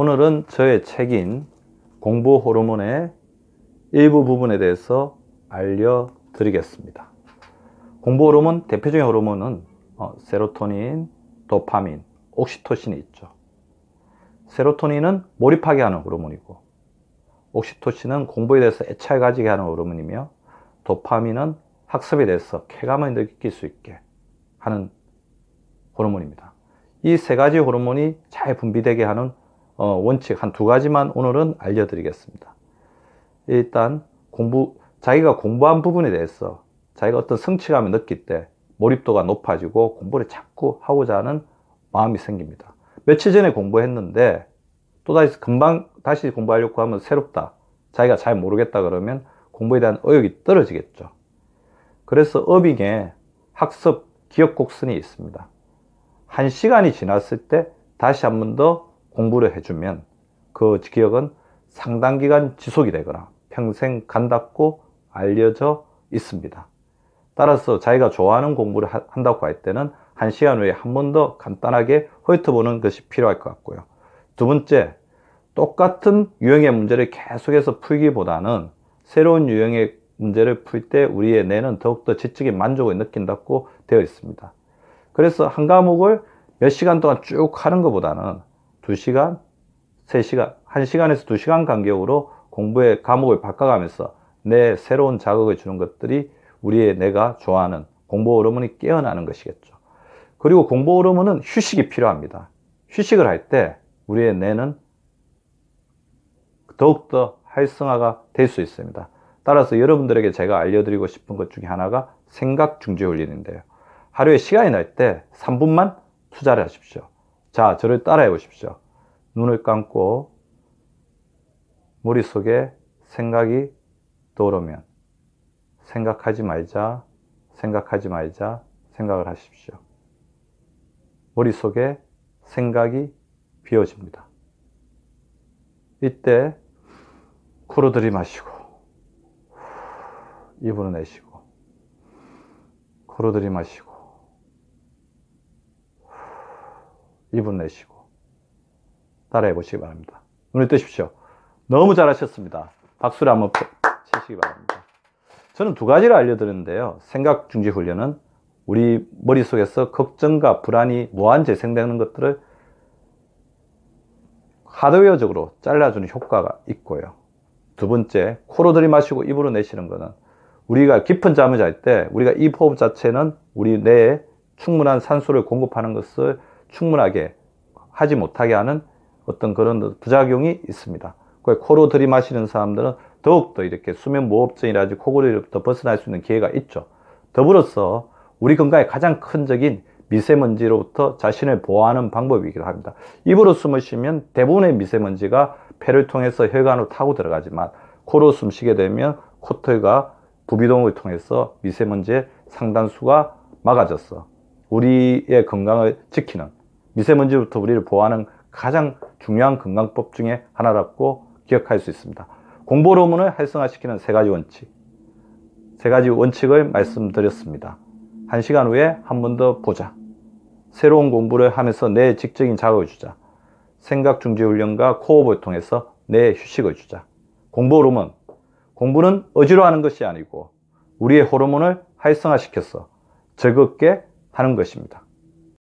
오늘은 저의 책인 공부 호르몬의 일부 부분에 대해서 알려드리겠습니다. 공부 호르몬, 대표적인 호르몬은 어, 세로토닌, 도파민, 옥시토신이 있죠. 세로토닌은 몰입하게 하는 호르몬이고, 옥시토신은 공부에 대해서 애착을 가지게 하는 호르몬이며, 도파민은 학습에 대해서 쾌감을 느낄 수 있게 하는 호르몬입니다. 이 세 가지 호르몬이 잘 분비되게 하는 어, 원칙 한 두 가지만 오늘은 알려드리겠습니다. 일단 공부 자기가 공부한 부분에 대해서 자기가 어떤 성취감을 느낄 때 몰입도가 높아지고 공부를 자꾸 하고자 하는 마음이 생깁니다. 며칠 전에 공부했는데 또다시 금방 다시 공부하려고 하면 새롭다. 자기가 잘 모르겠다 그러면 공부에 대한 의욕이 떨어지겠죠. 그래서 어빙에 학습 기억 곡선이 있습니다. 한 시간이 지났을 때 다시 한번더 공부를 해주면 그 기억은 상당 기간 지속이 되거나 평생 간다고 알려져 있습니다. 따라서 자기가 좋아하는 공부를 한다고 할 때는 한 시간 후에 한 번 더 간단하게 훑어보는 것이 필요할 것 같고요. 두 번째, 똑같은 유형의 문제를 계속해서 풀기보다는 새로운 유형의 문제를 풀 때 우리의 뇌는 더욱더 지적인 만족을 느낀다고 되어 있습니다. 그래서 한 과목을 몇 시간 동안 쭉 하는 것보다는 2시간, 3시간, 1시간에서 2시간 간격으로 공부의 과목을 바꿔가면서 내 새로운 자극을 주는 것들이 우리의 내가 좋아하는 공부 호르몬이 깨어나는 것이겠죠. 그리고 공부 호르몬은 휴식이 필요합니다. 휴식을 할 때 우리의 뇌는 더욱더 활성화가 될 수 있습니다. 따라서 여러분들에게 제가 알려드리고 싶은 것 중에 하나가 생각 중지 훈련인데요. 하루에 시간이 날 때 3분만 투자를 하십시오. 자, 저를 따라해 보십시오. 눈을 감고 머릿속에 생각이 떠오르면 생각하지 말자, 생각하지 말자 생각을 하십시오. 머릿속에 생각이 비워집니다. 이때 코로 들이마시고 입으로 내쉬고 코로 들이마시고 1분 내쉬고 따라해 보시기 바랍니다. 눈을 뜨십시오. 너무 잘하셨습니다. 박수를 한번 치시기 바랍니다. 저는 두 가지를 알려드렸는데요. 생각 중지 훈련은 우리 머릿속에서 걱정과 불안이 무한 재생되는 것들을 하드웨어적으로 잘라주는 효과가 있고요. 두 번째, 코로 들이마시고 입으로 내쉬는 것은 우리가 깊은 잠을 잘 때 우리가 이 호흡 자체는 우리 뇌에 충분한 산소를 공급하는 것을 충분하게 하지 못하게 하는 어떤 그런 부작용이 있습니다. 코로 들이마시는 사람들은 더욱더 이렇게 수면 무호흡증이라든지 코골이로부터 벗어날 수 있는 기회가 있죠. 더불어서 우리 건강에 가장 큰 적인 미세먼지로부터 자신을 보호하는 방법이기도 합니다. 입으로 숨을 쉬면 대부분의 미세먼지가 폐를 통해서 혈관으로 타고 들어가지만 코로 숨 쉬게 되면 코털과 부비동을 통해서 미세먼지의 상당수가 막아져서 우리의 건강을 지키는 미세먼지부터 우리를 보호하는 가장 중요한 건강법 중에 하나라고 기억할 수 있습니다. 공보로문을 활성화시키는 세 가지 원칙. 세 가지 원칙을 말씀드렸습니다. 한 시간 후에 한 번 더 보자. 새로운 공부를 하면서 내 직적인 자극을 주자. 생각 중지 훈련과 코어볼 통해서 내 휴식을 주자. 공부 호르 공부는 어지러 하는 것이 아니고 우리의 호르몬을 활성화시켜서 즐겁게 하는 것입니다.